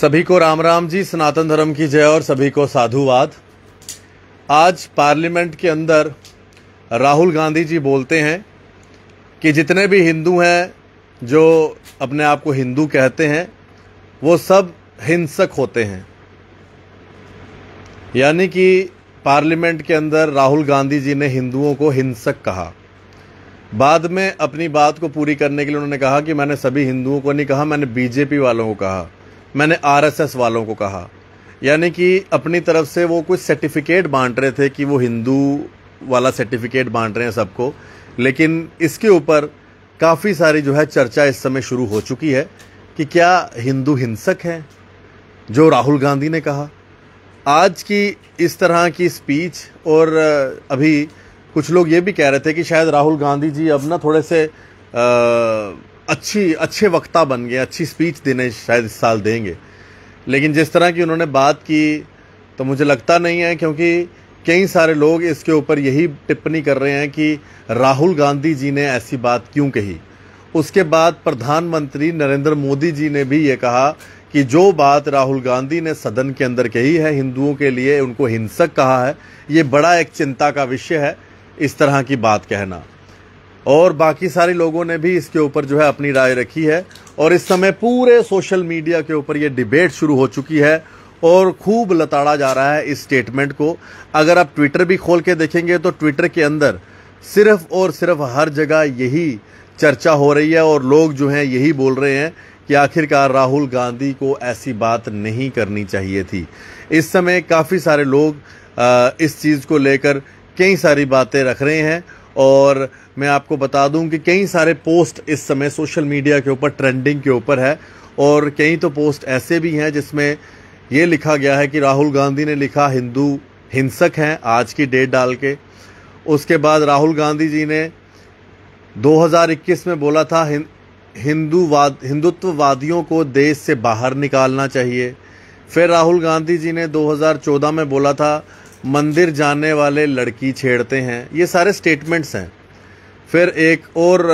सभी को राम राम जी सनातन धर्म की जय और सभी को साधुवाद आज पार्लियामेंट के अंदर राहुल गांधी जी बोलते हैं कि जितने भी हिंदू हैं जो अपने आप को हिंदू कहते हैं वो सब हिंसक होते हैं यानी कि पार्लियामेंट के अंदर राहुल गांधी जी ने हिंदुओं को हिंसक कहा बाद में अपनी बात को पूरी करने के लिए उन्होंने कहा कि मैंने सभी हिंदुओं को नहीं कहा मैंने बीजेपी वालों को कहा मैंने आरएसएस वालों को कहा यानी कि अपनी तरफ से वो कुछ सर्टिफिकेट बांट रहे थे कि वो हिंदू वाला सर्टिफिकेट बांट रहे हैं सबको लेकिन इसके ऊपर काफ़ी सारी जो है चर्चा इस समय शुरू हो चुकी है कि क्या हिंदू हिंसक हैं जो राहुल गांधी ने कहा आज की इस तरह की स्पीच और अभी कुछ लोग ये भी कह रहे थे कि शायद राहुल गांधी जी अब ना थोड़े से आ, अच्छी अच्छे वक्ता बन गए अच्छी स्पीच देने शायद इस साल देंगे लेकिन जिस तरह की उन्होंने बात की तो मुझे लगता नहीं है क्योंकि कई सारे लोग इसके ऊपर यही टिप्पणी कर रहे हैं कि राहुल गांधी जी ने ऐसी बात क्यों कही उसके बाद प्रधानमंत्री नरेंद्र मोदी जी ने भी ये कहा कि जो बात राहुल गांधी ने सदन के अंदर कही है हिंदुओं के लिए उनको हिंसक कहा है ये बड़ा एक चिंता का विषय है इस तरह की बात कहना और बाकी सारे लोगों ने भी इसके ऊपर जो है अपनी राय रखी है और इस समय पूरे सोशल मीडिया के ऊपर ये डिबेट शुरू हो चुकी है और खूब लताड़ा जा रहा है इस स्टेटमेंट को अगर आप ट्विटर भी खोल के देखेंगे तो ट्विटर के अंदर सिर्फ और सिर्फ हर जगह यही चर्चा हो रही है और लोग जो हैं यही बोल रहे हैं कि आखिरकार राहुल गांधी को ऐसी बात नहीं करनी चाहिए थी इस समय काफ़ी सारे लोग इस चीज़ को लेकर कई सारी बातें रख रहे हैं और मैं आपको बता दूं कि कई सारे पोस्ट इस समय सोशल मीडिया के ऊपर ट्रेंडिंग के ऊपर है और कई तो पोस्ट ऐसे भी हैं जिसमें ये लिखा गया है कि राहुल गांधी ने लिखा हिंदू हिंसक हैं आज की डेट डाल के उसके बाद राहुल गांधी जी ने 2021 में बोला था हिंदूवाद हिंदुत्ववादियों को देश से बाहर निकालना चाहिए फिर राहुल गांधी जी ने 2014 में बोला था मंदिर जाने वाले लड़की छेड़ते हैं ये सारे स्टेटमेंट्स हैं फिर एक और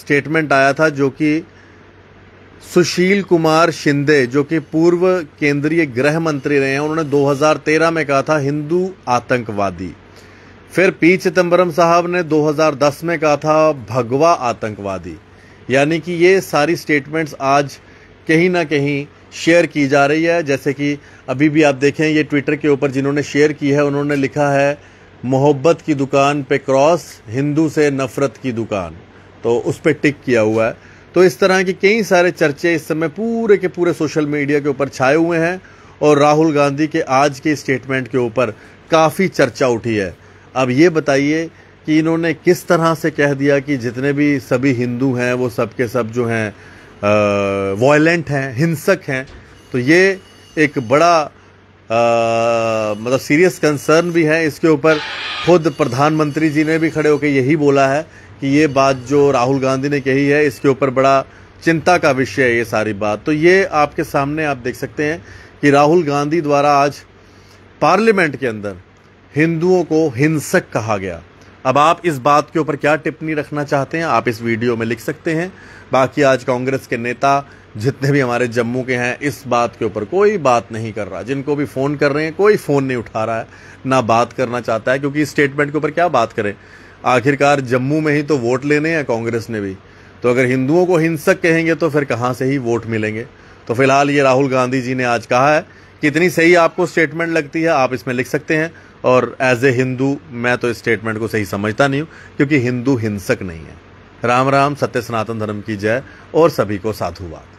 स्टेटमेंट आया था जो कि सुशील कुमार शिंदे जो कि पूर्व केंद्रीय गृह मंत्री रहे हैं उन्होंने 2013 में कहा था हिंदू आतंकवादी फिर पी चिदम्बरम साहब ने 2010 में कहा था भगवा आतंकवादी यानी कि ये सारी स्टेटमेंट्स आज कहीं ना कहीं शेयर की जा रही है जैसे कि अभी भी आप देखें ये ट्विटर के ऊपर जिन्होंने शेयर की है उन्होंने लिखा है मोहब्बत की दुकान पे क्रॉस हिंदू से नफ़रत की दुकान तो उस पर टिक किया हुआ है तो इस तरह के कई सारे चर्चे इस समय पूरे के पूरे सोशल मीडिया के ऊपर छाए हुए हैं और राहुल गांधी के आज के स्टेटमेंट के ऊपर काफ़ी चर्चा उठी है अब ये बताइए कि इन्होंने किस तरह से कह दिया कि जितने भी सभी हिंदू हैं वो सब के सब जो हैं वॉयलेंट हैं हिंसक हैं तो ये एक बड़ा आ, मतलब सीरियस कंसर्न भी है इसके ऊपर खुद प्रधानमंत्री जी ने भी खड़े होकर यही बोला है कि ये बात जो राहुल गांधी ने कही है इसके ऊपर बड़ा चिंता का विषय है ये सारी बात तो ये आपके सामने आप देख सकते हैं कि राहुल गांधी द्वारा आज पार्लियामेंट के अंदर हिंदुओं को हिंसक कहा गया अब आप इस बात के ऊपर क्या टिप्पणी रखना चाहते हैं आप इस वीडियो में लिख सकते हैं बाकी आज कांग्रेस के नेता जितने भी हमारे जम्मू के हैं इस बात के ऊपर कोई बात नहीं कर रहा जिनको भी फ़ोन कर रहे हैं कोई फ़ोन नहीं उठा रहा है ना बात करना चाहता है क्योंकि स्टेटमेंट के ऊपर क्या बात करें आखिरकार जम्मू में ही तो वोट लेने हैं कांग्रेस ने भी तो अगर हिंदुओं को हिंसक कहेंगे तो फिर कहाँ से ही वोट मिलेंगे तो फिलहाल ये राहुल गांधी जी ने आज कहा है कितनी सही आपको स्टेटमेंट लगती है आप इसमें लिख सकते हैं और एज ए हिंदू मैं तो इस स्टेटमेंट को सही समझता नहीं हूँ क्योंकि हिंदू हिंसक नहीं है राम राम सत्य सनातन धर्म की जय और सभी को साधुवाद